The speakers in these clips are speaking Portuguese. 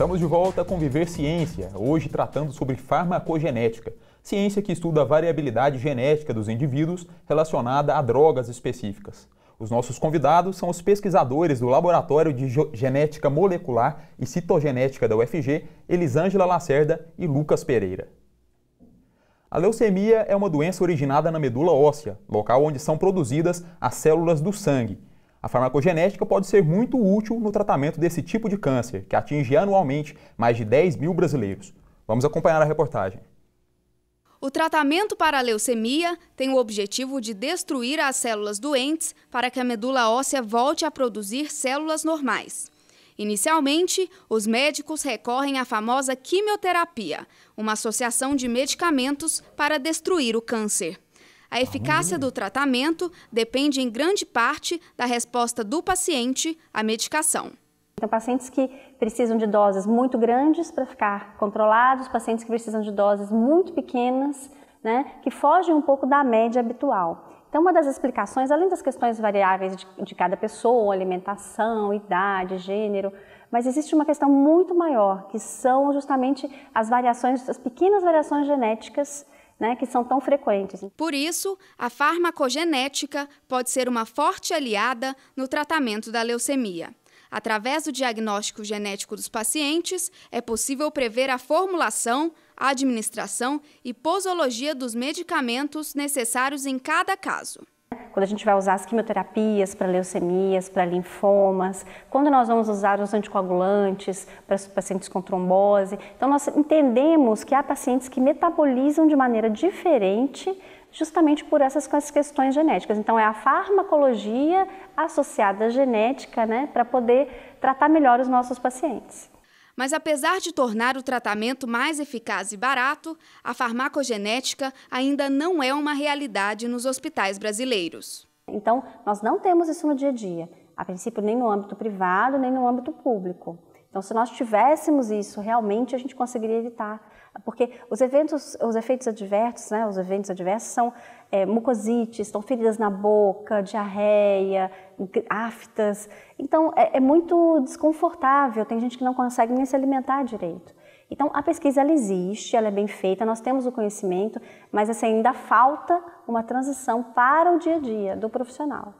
Estamos de volta com Viver Ciência, hoje tratando sobre farmacogenética, ciência que estuda a variabilidade genética dos indivíduos relacionada a drogas específicas. Os nossos convidados são os pesquisadores do Laboratório de Genética Molecular e Citogenética da UFG, Elisângela Lacerda e Lucas Pereira. A leucemia é uma doença originada na medula óssea, local onde são produzidas as células do sangue, a farmacogenética pode ser muito útil no tratamento desse tipo de câncer, que atinge anualmente mais de 10 mil brasileiros. Vamos acompanhar a reportagem. O tratamento para a leucemia tem o objetivo de destruir as células doentes para que a medula óssea volte a produzir células normais. Inicialmente, os médicos recorrem à famosa quimioterapia, uma associação de medicamentos para destruir o câncer. A eficácia do tratamento depende em grande parte da resposta do paciente à medicação. Então, pacientes que precisam de doses muito grandes para ficar controlados, pacientes que precisam de doses muito pequenas, né, que fogem um pouco da média habitual. Então, uma das explicações, além das questões variáveis de, de cada pessoa, alimentação, idade, gênero, mas existe uma questão muito maior, que são justamente as variações, as pequenas variações genéticas né, que são tão frequentes. Por isso, a farmacogenética pode ser uma forte aliada no tratamento da leucemia. Através do diagnóstico genético dos pacientes, é possível prever a formulação, administração e posologia dos medicamentos necessários em cada caso. Quando a gente vai usar as quimioterapias para leucemias, para linfomas, quando nós vamos usar os anticoagulantes para pacientes com trombose. Então, nós entendemos que há pacientes que metabolizam de maneira diferente justamente por essas questões genéticas. Então, é a farmacologia associada à genética, né, para poder tratar melhor os nossos pacientes. Mas apesar de tornar o tratamento mais eficaz e barato, a farmacogenética ainda não é uma realidade nos hospitais brasileiros. Então, nós não temos isso no dia a dia, a princípio nem no âmbito privado, nem no âmbito público. Então, se nós tivéssemos isso, realmente a gente conseguiria evitar porque os eventos, os efeitos adversos, né, os eventos adversos são é, mucosites, estão feridas na boca, diarreia, aftas. Então, é, é, muito desconfortável, tem gente que não consegue nem se alimentar direito. Então, a pesquisa ela existe, ela é bem feita, nós temos o conhecimento, mas assim, ainda falta uma transição para o dia a dia do profissional.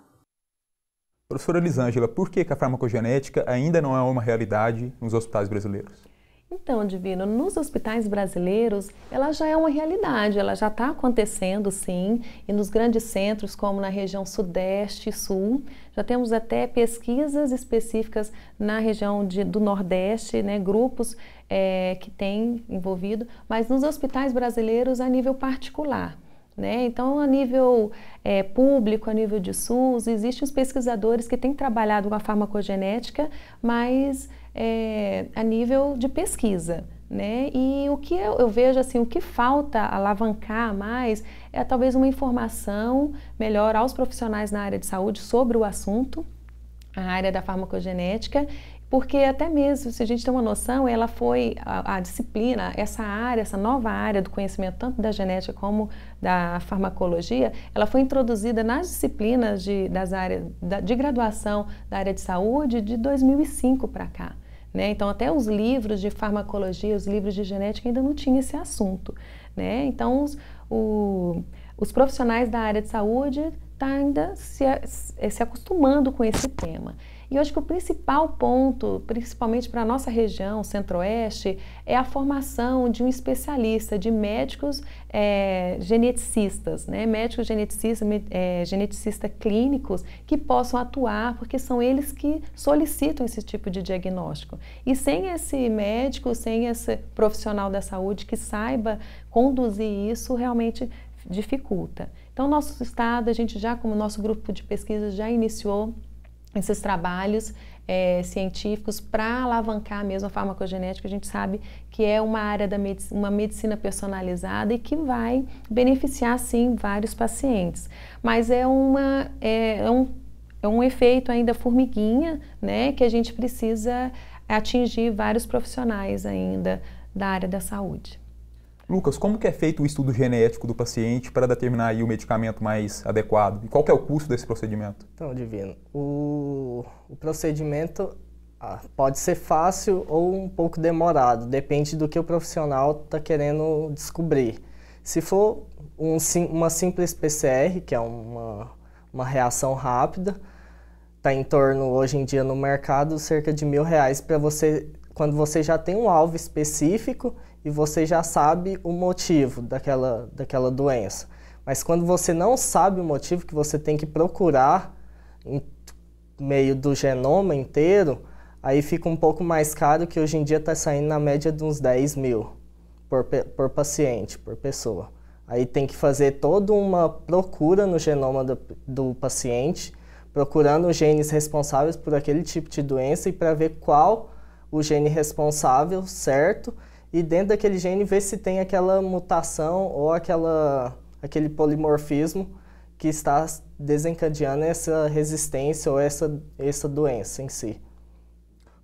Professora Elisângela, por que a farmacogenética ainda não é uma realidade nos hospitais brasileiros? Então, Divino, nos hospitais brasileiros, ela já é uma realidade, ela já está acontecendo, sim, e nos grandes centros, como na região sudeste e sul, já temos até pesquisas específicas na região de, do nordeste, né, grupos é, que têm envolvido, mas nos hospitais brasileiros a nível particular. Né? Então, a nível é, público, a nível de SUS, existem os pesquisadores que têm trabalhado com a farmacogenética, mas é, a nível de pesquisa. Né? E o que eu, eu, vejo assim, o que falta alavancar mais é talvez uma informação melhor aos profissionais na área de saúde sobre o assunto, a área da farmacogenética, porque até mesmo, se a gente tem uma noção, ela foi a, a, disciplina, essa área, essa nova área do conhecimento, tanto da genética como da farmacologia, ela foi introduzida nas disciplinas de, das áreas, da, de graduação da área de saúde de 2005 para cá. Né? Então, até os livros de farmacologia, os livros de genética ainda não tinham esse assunto. Né? Então, os, o, os profissionais da área de saúde está ainda se, se acostumando com esse tema. E eu acho que o principal ponto, principalmente para a nossa região, Centro-Oeste, é a formação de um especialista, de médicos é, geneticistas, né? médicos geneticistas, é, eh, geneticistas clínicos que possam atuar, porque são eles que solicitam esse tipo de diagnóstico. E sem esse médico, sem esse profissional da saúde que saiba conduzir isso, realmente dificulta. Então, nosso estado, a gente já, como nosso grupo de pesquisa, já iniciou esses trabalhos é, científicos para alavancar mesmo a farmacogenética. A gente sabe que é uma área da medicina, uma medicina personalizada e que vai beneficiar, sim, vários pacientes. Mas é, uma, é, é um, é um efeito ainda formiguinha, né, que a gente precisa atingir vários profissionais ainda da área da saúde. Lucas, como que é feito o estudo genético do paciente para determinar o medicamento mais adequado? E qual que é o custo desse procedimento? Então, Divino, o, o procedimento ah, pode ser fácil ou um pouco demorado, depende do que o profissional está querendo descobrir. Se for um, uma simples PCR, que é uma, uma reação rápida, está em torno, hoje em dia no mercado, cerca de mil reais para você, quando você já tem um alvo específico e você já sabe o motivo daquela, daquela doença. Mas quando você não sabe o motivo, que você tem que procurar em meio do genoma inteiro, aí fica um pouco mais caro, que hoje em dia está saindo na média de uns 10 mil por, por paciente, por pessoa. Aí tem que fazer toda uma procura no genoma do, do paciente, procurando os genes responsáveis por aquele tipo de doença e para ver qual o gene responsável certo e dentro daquele gene ver se tem aquela mutação ou aquela, aquele polimorfismo que está desencadeando essa resistência ou essa, essa doença em si.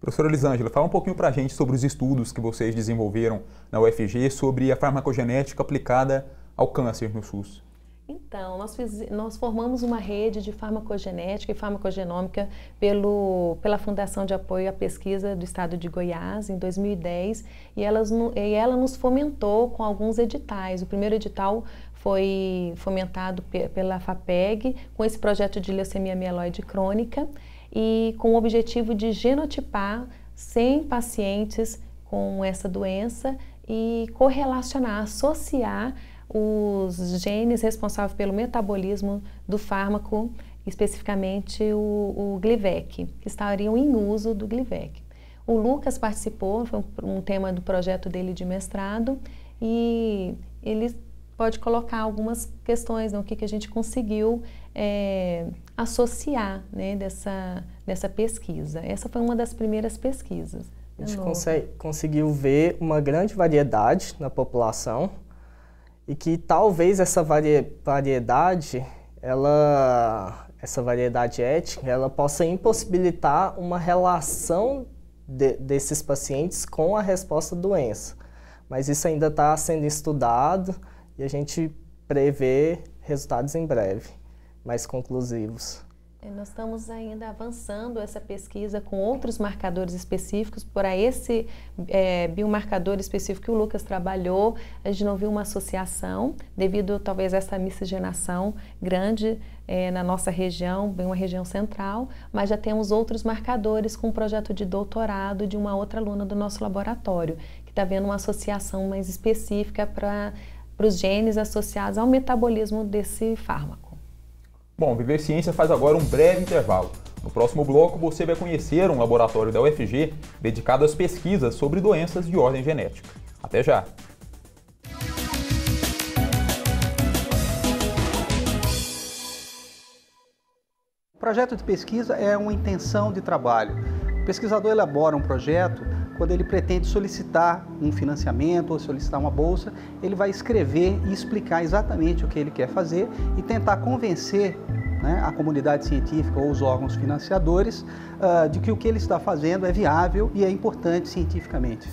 Professora Elisângela, fala um pouquinho para a gente sobre os estudos que vocês desenvolveram na UFG sobre a farmacogenética aplicada ao câncer no SUS. Então, nós, fiz, nós, formamos uma rede de farmacogenética e farmacogenômica pelo, pela Fundação de Apoio à Pesquisa do Estado de Goiás, em 2010, e, elas, e ela nos fomentou com alguns editais. O primeiro edital foi fomentado pela FAPEG, com esse projeto de leucemia mieloide crônica, e com o objetivo de genotipar 100 pacientes com essa doença e correlacionar, associar os genes responsáveis pelo metabolismo do fármaco, especificamente o, o Glivec, que estariam em uso do Glivec. O Lucas participou, foi um tema do projeto dele de mestrado, e ele pode colocar algumas questões, né, o que, que a gente conseguiu é, associar né, dessa, dessa pesquisa. Essa foi uma das primeiras pesquisas. A gente consegue, conseguiu ver uma grande variedade na população, e que talvez essa variedade, ela, essa variedade étnica, ela possa impossibilitar uma relação de, desses pacientes com a resposta à doença. Mas isso ainda está sendo estudado e a gente prevê resultados em breve, mais conclusivos. Nós estamos ainda avançando essa pesquisa com outros marcadores específicos. Para esse é, biomarcador específico que o Lucas trabalhou, a gente não viu uma associação, devido talvez a essa miscigenação grande é, na nossa região, bem uma região central, mas já temos outros marcadores com um projeto de doutorado de uma outra aluna do nosso laboratório, que está vendo uma associação mais específica para os genes associados ao metabolismo desse fármaco. Bom, Viver Ciência faz agora um breve intervalo. No próximo bloco, você vai conhecer um laboratório da UFG dedicado às pesquisas sobre doenças de ordem genética. Até já! O projeto de pesquisa é uma intenção de trabalho. O pesquisador elabora um projeto quando ele pretende solicitar um financiamento ou solicitar uma bolsa, ele vai escrever e explicar exatamente o que ele quer fazer e tentar convencer né, a comunidade científica ou os órgãos financiadores uh, de que o que ele está fazendo é viável e é importante cientificamente.